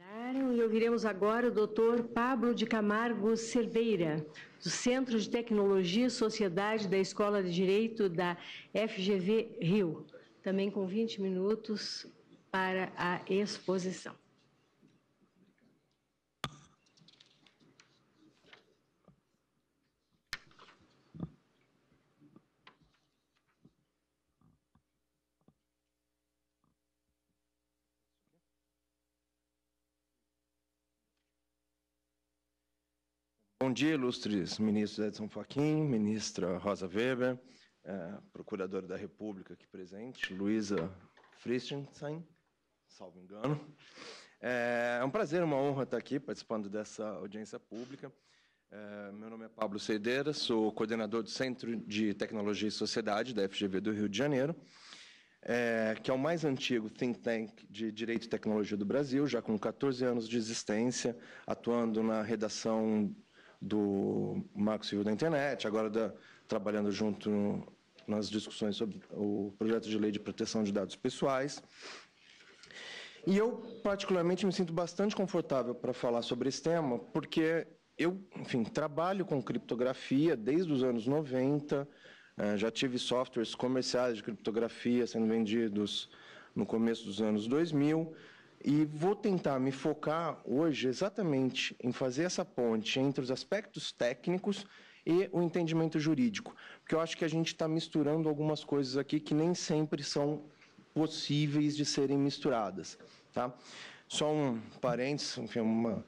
Convidaram e ouviremos agora o Dr. Pablo de Camargo Cerveira, do Centro de Tecnologia e Sociedade da Escola de Direito da FGV Rio, também com 20 minutos para a exposição. Bom dia, ilustres ministros Edson Fachin, ministra Rosa Weber, eh, procuradora da República aqui presente, Luísa Fristenstein, salvo engano. Eh, é um prazer, uma honra estar aqui participando dessa audiência pública. Eh, meu nome é Pablo Cedeira, sou coordenador do Centro de Tecnologia e Sociedade da FGV do Rio de Janeiro, eh, que é o mais antigo think tank de Direito e Tecnologia do Brasil, já com 14 anos de existência, atuando na redação do Marco Civil da Internet, agora da, trabalhando junto no, nas discussões sobre o projeto de lei de proteção de dados pessoais. E eu, particularmente, me sinto bastante confortável para falar sobre esse tema, porque eu, enfim, trabalho com criptografia desde os anos 90, eh, já tive softwares comerciais de criptografia sendo vendidos no começo dos anos 2000, e vou tentar me focar hoje exatamente em fazer essa ponte entre os aspectos técnicos e o entendimento jurídico, porque eu acho que a gente está misturando algumas coisas aqui que nem sempre são possíveis de serem misturadas, tá? Só um parênteses, enfim, uma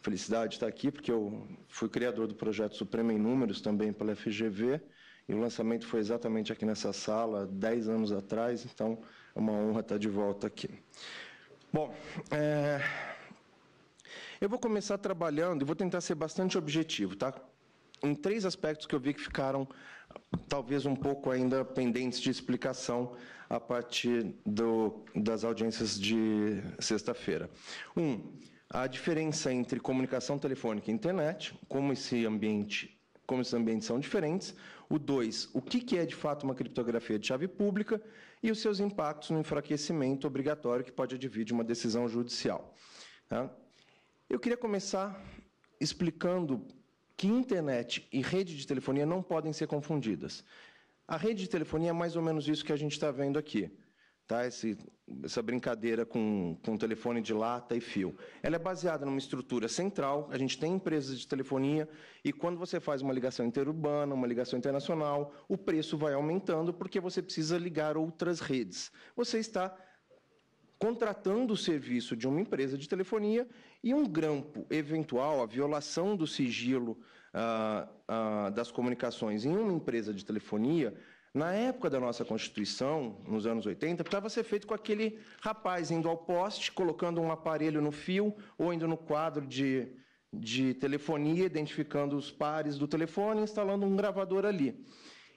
felicidade estar tá aqui, porque eu fui criador do projeto Suprema em Números também pela FGV, e o lançamento foi exatamente aqui nessa sala, 10 anos atrás, então é uma honra estar tá de volta aqui. Bom, é... eu vou começar trabalhando e vou tentar ser bastante objetivo, tá? Em três aspectos que eu vi que ficaram talvez um pouco ainda pendentes de explicação a partir do, das audiências de sexta-feira. Um, a diferença entre comunicação telefônica e internet, como esse ambiente como esses ambientes são diferentes. O dois, o que é de fato uma criptografia de chave pública e os seus impactos no enfraquecimento obrigatório que pode advir de uma decisão judicial. Tá? Eu queria começar explicando que internet e rede de telefonia não podem ser confundidas. A rede de telefonia é mais ou menos isso que a gente está vendo aqui tá? Esse, essa brincadeira com, com telefone de lata e fio. Ela é baseada numa estrutura central, a gente tem empresas de telefonia, e quando você faz uma ligação interurbana, uma ligação internacional, o preço vai aumentando porque você precisa ligar outras redes. Você está contratando o serviço de uma empresa de telefonia e um grampo eventual, a violação do sigilo ah, ah, das comunicações em uma empresa de telefonia, na época da nossa Constituição, nos anos 80, precisava ser feito com aquele rapaz indo ao poste, colocando um aparelho no fio ou indo no quadro de, de telefonia, identificando os pares do telefone e instalando um gravador ali.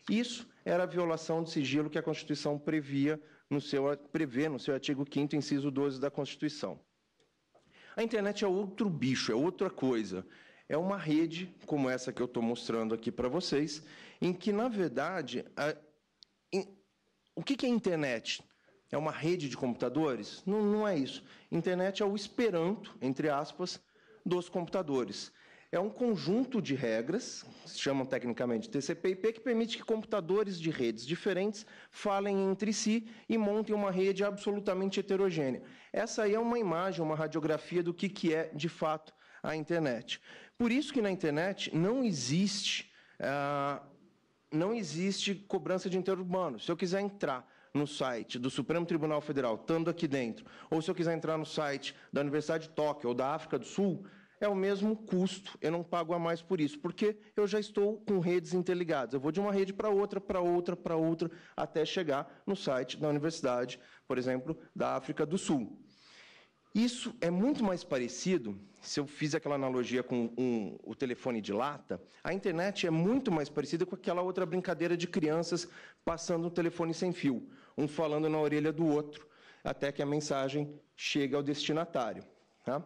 Isso era a violação de sigilo que a Constituição previa no seu, prevê no seu artigo 5 inciso 12 da Constituição. A internet é outro bicho, é outra coisa é uma rede como essa que eu estou mostrando aqui para vocês, em que, na verdade, a, in, o que, que é internet? É uma rede de computadores? Não, não é isso. Internet é o esperanto, entre aspas, dos computadores. É um conjunto de regras, se chamam tecnicamente TCP/IP, que permite que computadores de redes diferentes falem entre si e montem uma rede absolutamente heterogênea. Essa aí é uma imagem, uma radiografia do que, que é, de fato, a internet. Por isso que na internet não existe, uh, não existe cobrança de interurbano. Se eu quiser entrar no site do Supremo Tribunal Federal, estando aqui dentro, ou se eu quiser entrar no site da Universidade de Tóquio ou da África do Sul, é o mesmo custo, eu não pago a mais por isso, porque eu já estou com redes interligadas. Eu vou de uma rede para outra, para outra, para outra, até chegar no site da universidade, por exemplo, da África do Sul. Isso é muito mais parecido, se eu fiz aquela analogia com um, o telefone de lata, a internet é muito mais parecida com aquela outra brincadeira de crianças passando um telefone sem fio, um falando na orelha do outro, até que a mensagem chegue ao destinatário. Tá?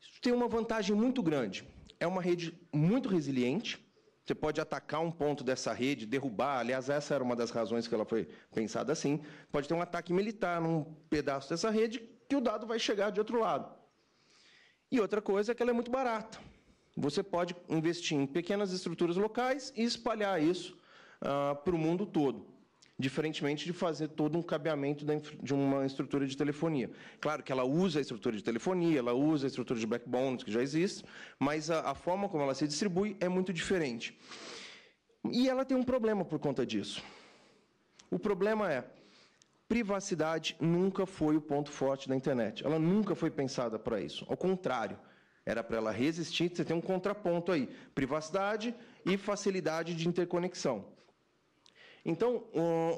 Isso tem uma vantagem muito grande. É uma rede muito resiliente, você pode atacar um ponto dessa rede, derrubar. Aliás, essa era uma das razões que ela foi pensada assim. Pode ter um ataque militar num pedaço dessa rede que o dado vai chegar de outro lado. E outra coisa é que ela é muito barata. Você pode investir em pequenas estruturas locais e espalhar isso ah, para o mundo todo, diferentemente de fazer todo um cabeamento de uma estrutura de telefonia. Claro que ela usa a estrutura de telefonia, ela usa a estrutura de backbone que já existe, mas a, a forma como ela se distribui é muito diferente. E ela tem um problema por conta disso. O problema é Privacidade nunca foi o ponto forte da internet. Ela nunca foi pensada para isso. Ao contrário, era para ela resistir. Você tem um contraponto aí: privacidade e facilidade de interconexão. Então,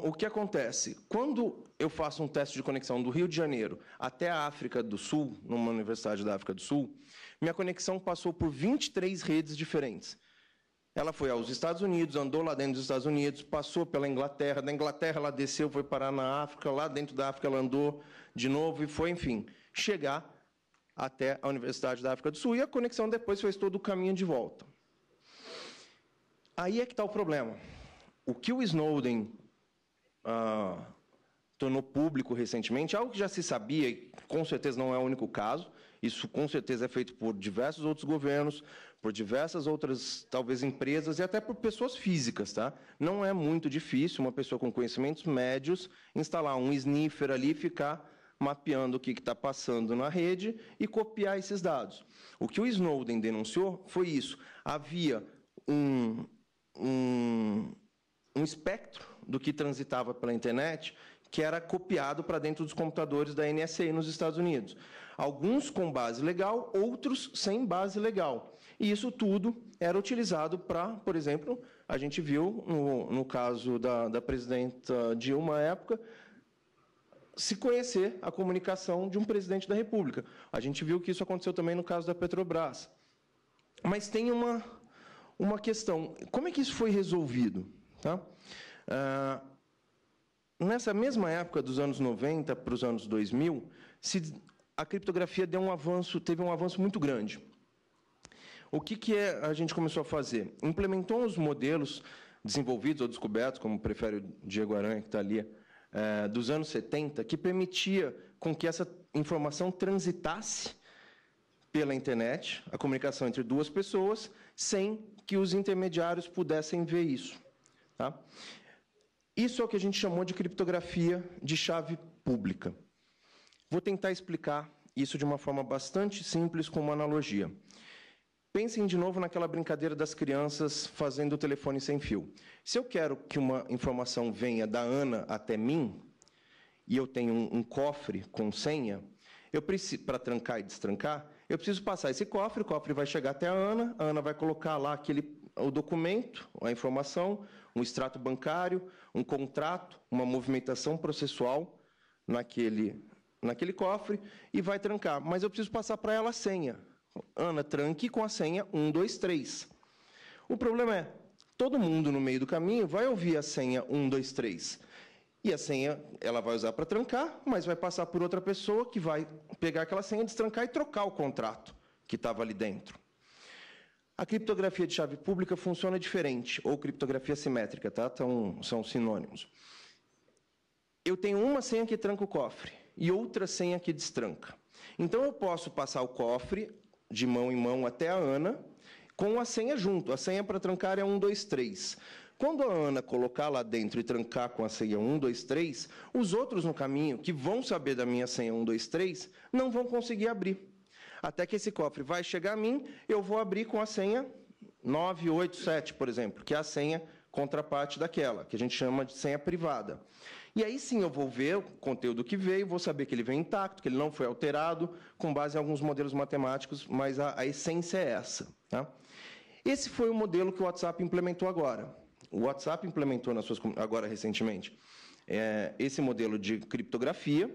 o que acontece? Quando eu faço um teste de conexão do Rio de Janeiro até a África do Sul, numa universidade da África do Sul, minha conexão passou por 23 redes diferentes. Ela foi aos Estados Unidos, andou lá dentro dos Estados Unidos, passou pela Inglaterra, da Inglaterra ela desceu, foi parar na África, lá dentro da África ela andou de novo e foi, enfim, chegar até a Universidade da África do Sul. E a conexão depois fez todo o caminho de volta. Aí é que está o problema. O que o Snowden ah, tornou público recentemente, algo que já se sabia, com certeza não é o único caso, isso com certeza é feito por diversos outros governos, por diversas outras, talvez, empresas e até por pessoas físicas, tá? Não é muito difícil uma pessoa com conhecimentos médios instalar um sniffer ali e ficar mapeando o que está passando na rede e copiar esses dados. O que o Snowden denunciou foi isso. Havia um, um, um espectro do que transitava pela internet que era copiado para dentro dos computadores da NSA nos Estados Unidos. Alguns com base legal, outros sem base legal. E isso tudo era utilizado para, por exemplo, a gente viu no, no caso da, da presidenta Dilma época, se conhecer a comunicação de um presidente da República. A gente viu que isso aconteceu também no caso da Petrobras. Mas tem uma, uma questão: como é que isso foi resolvido? Tá? Ah, nessa mesma época, dos anos 90 para os anos 2000, se, a criptografia deu um avanço, teve um avanço muito grande. O que, que é, a gente começou a fazer? Implementou os modelos desenvolvidos ou descobertos, como prefere o Diego Aranha, que está ali, é, dos anos 70, que permitia com que essa informação transitasse pela internet, a comunicação entre duas pessoas, sem que os intermediários pudessem ver isso. Tá? Isso é o que a gente chamou de criptografia de chave pública. Vou tentar explicar isso de uma forma bastante simples, com uma analogia. Pensem de novo naquela brincadeira das crianças fazendo o telefone sem fio. Se eu quero que uma informação venha da Ana até mim, e eu tenho um, um cofre com senha, eu preciso para trancar e destrancar, eu preciso passar esse cofre, o cofre vai chegar até a Ana, a Ana vai colocar lá aquele o documento, a informação, um extrato bancário, um contrato, uma movimentação processual naquele naquele cofre e vai trancar, mas eu preciso passar para ela a senha. Ana Tranque com a senha 123. O problema é, todo mundo no meio do caminho vai ouvir a senha 123. E a senha ela vai usar para trancar, mas vai passar por outra pessoa que vai pegar aquela senha, destrancar e trocar o contrato que estava ali dentro. A criptografia de chave pública funciona diferente, ou criptografia simétrica, tá? Então, são sinônimos. Eu tenho uma senha que tranca o cofre e outra senha que destranca. Então eu posso passar o cofre de mão em mão até a Ana, com a senha junto. A senha para trancar é 1, 2, 3. Quando a Ana colocar lá dentro e trancar com a senha 1, 2, 3, os outros no caminho, que vão saber da minha senha 1, 2, 3, não vão conseguir abrir. Até que esse cofre vai chegar a mim, eu vou abrir com a senha 9 8 7, por exemplo, que é a senha contraparte daquela, que a gente chama de senha privada. E aí sim eu vou ver o conteúdo que veio, vou saber que ele veio intacto, que ele não foi alterado, com base em alguns modelos matemáticos, mas a, a essência é essa. Tá? Esse foi o modelo que o WhatsApp implementou agora. O WhatsApp implementou nas suas agora recentemente é, esse modelo de criptografia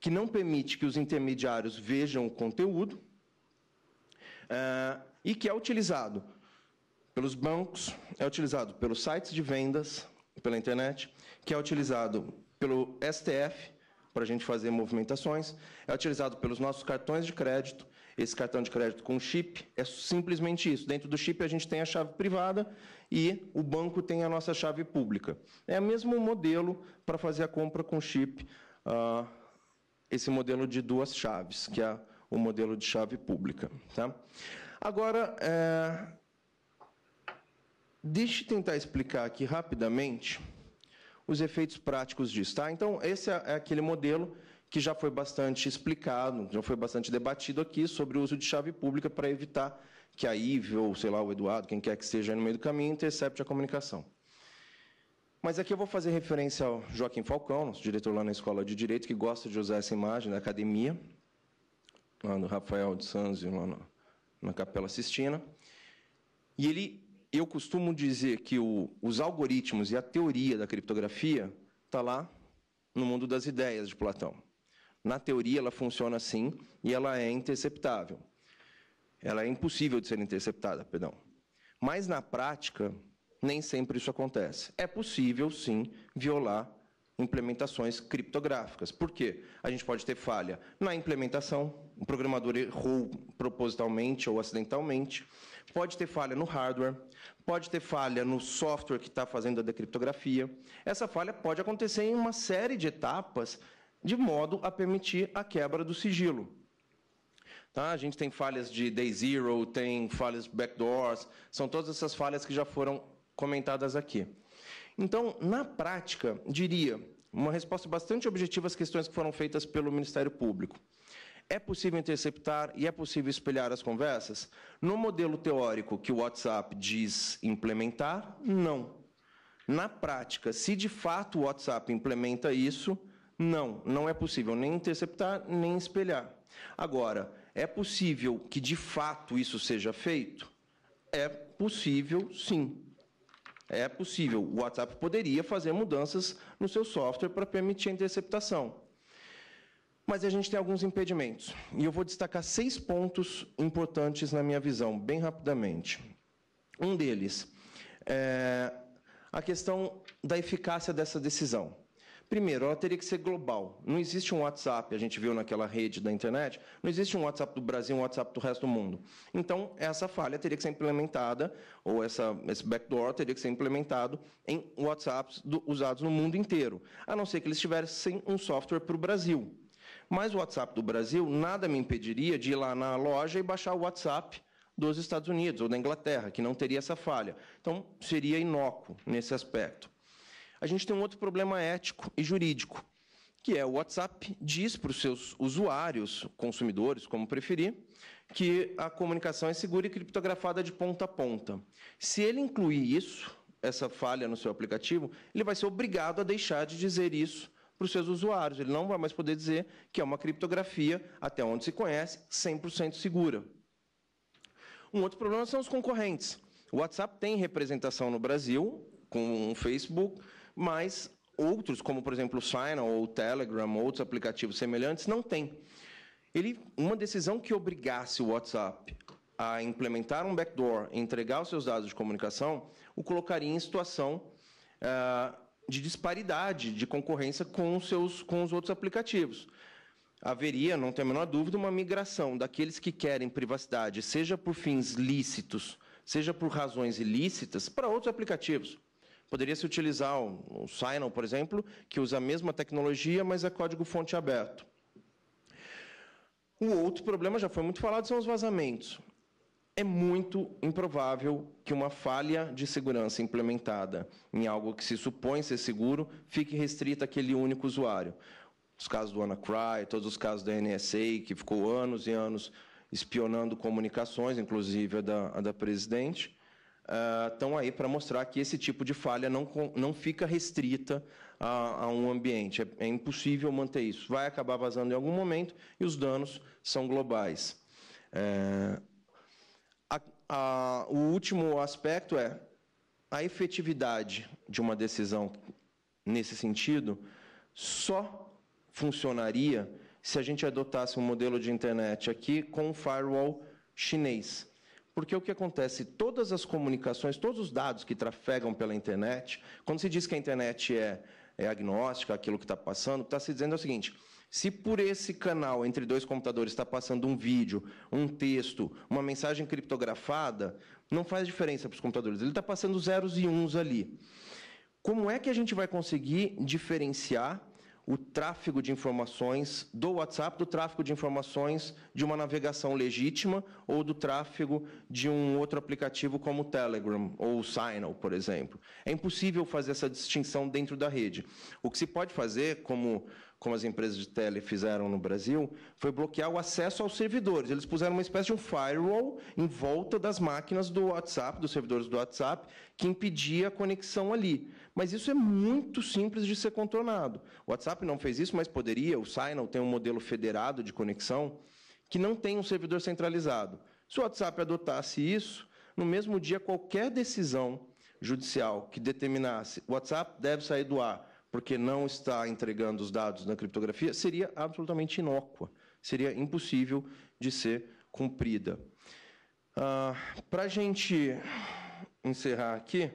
que não permite que os intermediários vejam o conteúdo é, e que é utilizado pelos bancos, é utilizado pelos sites de vendas, pela internet, que é utilizado pelo STF para a gente fazer movimentações, é utilizado pelos nossos cartões de crédito. Esse cartão de crédito com chip é simplesmente isso. Dentro do chip a gente tem a chave privada e o banco tem a nossa chave pública. É o mesmo modelo para fazer a compra com chip, uh, esse modelo de duas chaves, que é o modelo de chave pública. Tá? Agora, é, Deixe eu tentar explicar aqui rapidamente os efeitos práticos disso. Tá? Então, esse é aquele modelo que já foi bastante explicado, já foi bastante debatido aqui sobre o uso de chave pública para evitar que a IVE ou, sei lá, o Eduardo, quem quer que seja no meio do caminho, intercepte a comunicação. Mas aqui eu vou fazer referência ao Joaquim Falcão, nosso diretor lá na Escola de Direito, que gosta de usar essa imagem da academia, lá no Rafael de Sanzio, lá na, na Capela Sistina. E ele eu costumo dizer que o, os algoritmos e a teoria da criptografia está lá no mundo das ideias de Platão. Na teoria, ela funciona assim e ela é interceptável. Ela é impossível de ser interceptada, perdão. Mas na prática, nem sempre isso acontece. É possível, sim, violar implementações criptográficas. Por quê? A gente pode ter falha na implementação, o programador errou propositalmente ou acidentalmente. Pode ter falha no hardware, pode ter falha no software que está fazendo a decriptografia. Essa falha pode acontecer em uma série de etapas, de modo a permitir a quebra do sigilo. Tá? A gente tem falhas de day zero, tem falhas backdoors, são todas essas falhas que já foram comentadas aqui. Então, na prática, diria, uma resposta bastante objetiva às questões que foram feitas pelo Ministério Público. É possível interceptar e é possível espelhar as conversas? No modelo teórico que o WhatsApp diz implementar, não. Na prática, se de fato o WhatsApp implementa isso, não, não é possível nem interceptar nem espelhar. Agora, é possível que de fato isso seja feito? É possível, sim. É possível. O WhatsApp poderia fazer mudanças no seu software para permitir a interceptação. Mas a gente tem alguns impedimentos. E eu vou destacar seis pontos importantes na minha visão, bem rapidamente. Um deles é a questão da eficácia dessa decisão. Primeiro, ela teria que ser global. Não existe um WhatsApp, a gente viu naquela rede da internet, não existe um WhatsApp do Brasil, um WhatsApp do resto do mundo. Então, essa falha teria que ser implementada, ou essa, esse backdoor teria que ser implementado em WhatsApps do, usados no mundo inteiro, a não ser que eles tivessem um software para o Brasil. Mas o WhatsApp do Brasil, nada me impediria de ir lá na loja e baixar o WhatsApp dos Estados Unidos ou da Inglaterra, que não teria essa falha. Então, seria inócuo nesse aspecto. A gente tem um outro problema ético e jurídico, que é o WhatsApp diz para os seus usuários, consumidores, como preferir, que a comunicação é segura e criptografada de ponta a ponta. Se ele incluir isso, essa falha no seu aplicativo, ele vai ser obrigado a deixar de dizer isso para os seus usuários. Ele não vai mais poder dizer que é uma criptografia, até onde se conhece, 100% segura. Um outro problema são os concorrentes. O WhatsApp tem representação no Brasil, com o Facebook, mas outros, como por exemplo o Signal ou o Telegram, outros aplicativos semelhantes, não tem. Ele, uma decisão que obrigasse o WhatsApp a implementar um backdoor, entregar os seus dados de comunicação, o colocaria em situação uh, de disparidade de concorrência com os, seus, com os outros aplicativos. Haveria, não tem a menor dúvida, uma migração daqueles que querem privacidade, seja por fins lícitos, seja por razões ilícitas, para outros aplicativos. Poderia se utilizar o, o Signal, por exemplo, que usa a mesma tecnologia, mas é código-fonte aberto. O outro problema já foi muito falado são os vazamentos é muito improvável que uma falha de segurança implementada em algo que se supõe ser seguro fique restrita àquele único usuário. Os casos do WannaCry, todos os casos da NSA, que ficou anos e anos espionando comunicações, inclusive a da, a da presidente, uh, ah, estão aí para mostrar que esse tipo de falha não, não fica restrita a, a um ambiente. É, é impossível manter isso. Vai acabar vazando em algum momento e os danos são globais. É, a, o último aspecto é a efetividade de uma decisão nesse sentido só funcionaria se a gente adotasse um modelo de internet aqui com um firewall chinês. Porque o que acontece? Todas as comunicações, todos os dados que trafegam pela internet, quando se diz que a internet é, é agnóstica, aquilo que está passando, está se dizendo é o seguinte: se por esse canal entre dois computadores está passando um vídeo, um texto, uma mensagem criptografada, não faz diferença para os computadores. Ele está passando zeros e uns ali. Como é que a gente vai conseguir diferenciar o tráfego de informações do WhatsApp, do tráfego de informações de uma navegação legítima ou do tráfego de um outro aplicativo como o Telegram ou o Signal, por exemplo. É impossível fazer essa distinção dentro da rede. O que se pode fazer, como como as empresas de tele fizeram no Brasil, foi bloquear o acesso aos servidores. Eles puseram uma espécie de um firewall em volta das máquinas do WhatsApp, dos servidores do WhatsApp, que impedia a conexão ali. Mas isso é muito simples de ser contornado. O WhatsApp não fez isso, mas poderia. O Signal tem um modelo federado de conexão que não tem um servidor centralizado. Se o WhatsApp adotasse isso, no mesmo dia qualquer decisão judicial que determinasse o WhatsApp deve sair do ar porque não está entregando os dados na criptografia, seria absolutamente inócua, seria impossível de ser cumprida. Ah, Para a gente encerrar aqui,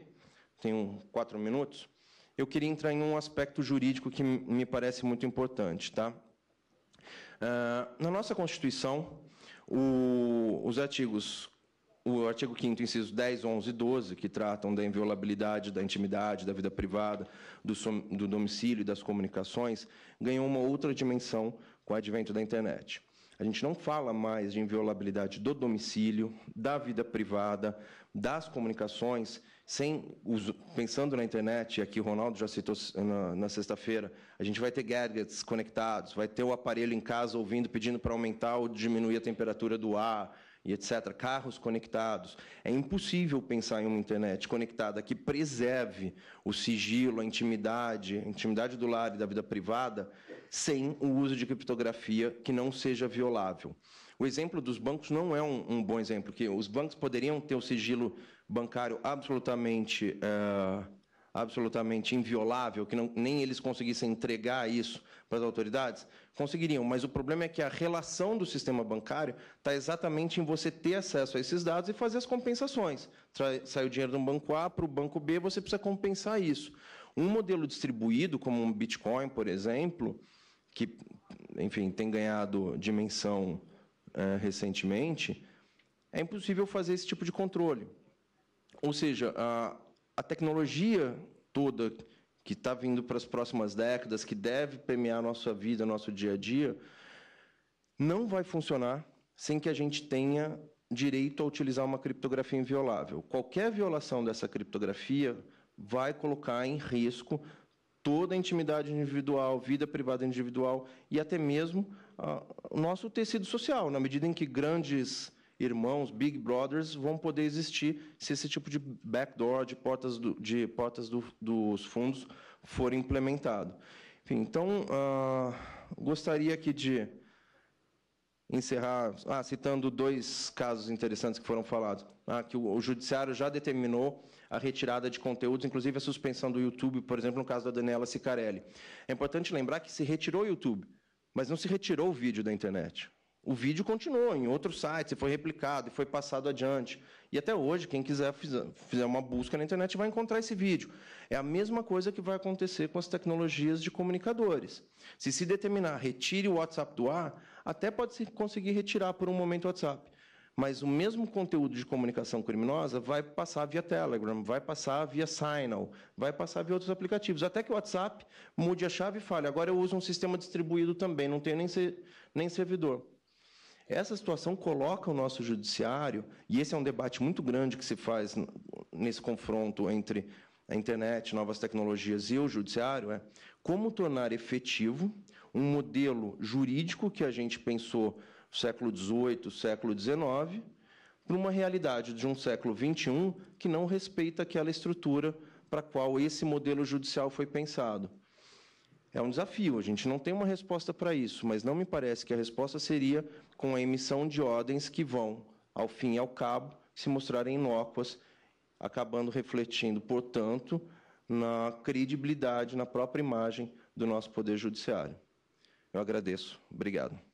tenho quatro minutos, eu queria entrar em um aspecto jurídico que me parece muito importante. Tá? Ah, na nossa Constituição, o, os artigos o artigo 5 incisos 10, 11 e 12, que tratam da inviolabilidade da intimidade, da vida privada, do, som, do domicílio e das comunicações, ganhou uma outra dimensão com o advento da internet. A gente não fala mais de inviolabilidade do domicílio, da vida privada, das comunicações, sem pensando na internet, aqui o Ronaldo já citou na, na sexta-feira, a gente vai ter gadgets conectados, vai ter o aparelho em casa ouvindo, pedindo para aumentar ou diminuir a temperatura do ar, e etc., carros conectados. É impossível pensar em uma internet conectada que preserve o sigilo, a intimidade, a intimidade do lar e da vida privada, sem o uso de criptografia que não seja violável. O exemplo dos bancos não é um, um bom exemplo, porque os bancos poderiam ter o sigilo bancário absolutamente. Eh, absolutamente inviolável, que não, nem eles conseguissem entregar isso para as autoridades, conseguiriam. Mas o problema é que a relação do sistema bancário está exatamente em você ter acesso a esses dados e fazer as compensações. Sai o dinheiro do banco A para o banco B, você precisa compensar isso. Um modelo distribuído, como um Bitcoin, por exemplo, que, enfim, tem ganhado dimensão é, recentemente, é impossível fazer esse tipo de controle. Ou seja, a, a tecnologia toda que está vindo para as próximas décadas, que deve permear nossa vida, nosso dia a dia, não vai funcionar sem que a gente tenha direito a utilizar uma criptografia inviolável. Qualquer violação dessa criptografia vai colocar em risco toda a intimidade individual, vida privada individual e até mesmo ah, o nosso tecido social, na medida em que grandes irmãos, Big Brothers, vão poder existir se esse tipo de backdoor, de portas, do, de portas do, dos fundos, for implementado. Enfim, então, uh, gostaria aqui de encerrar ah, citando dois casos interessantes que foram falados. Ah, que o, o, judiciário já determinou a retirada de conteúdos, inclusive a suspensão do YouTube, por exemplo, no caso da Daniela Sicarelli. É importante lembrar que se retirou o YouTube, mas não se retirou o vídeo da internet. O vídeo continuou em outros sites, foi replicado e foi passado adiante. E até hoje, quem quiser fizer uma busca na internet vai encontrar esse vídeo. É a mesma coisa que vai acontecer com as tecnologias de comunicadores. Se se determinar retire o WhatsApp do ar, até pode se conseguir retirar por um momento o WhatsApp. Mas o mesmo conteúdo de comunicação criminosa vai passar via Telegram, vai passar via Signal, vai passar via outros aplicativos. Até que o WhatsApp mude a chave e fale: agora eu uso um sistema distribuído também, não tenho nem, ser, nem servidor. Essa situação coloca o nosso judiciário, e esse é um debate muito grande que se faz nesse confronto entre a internet, novas tecnologias e o judiciário, é como tornar efetivo um modelo jurídico que a gente pensou no século XVIII, século XIX, para uma realidade de um século XXI que não respeita aquela estrutura para a qual esse modelo judicial foi pensado. É um desafio, a gente não tem uma resposta para isso, mas não me parece que a resposta seria com a emissão de ordens que vão, ao fim e ao cabo, se mostrarem inócuas, acabando refletindo, portanto, na credibilidade, na própria imagem do nosso Poder Judiciário. Eu agradeço. Obrigado.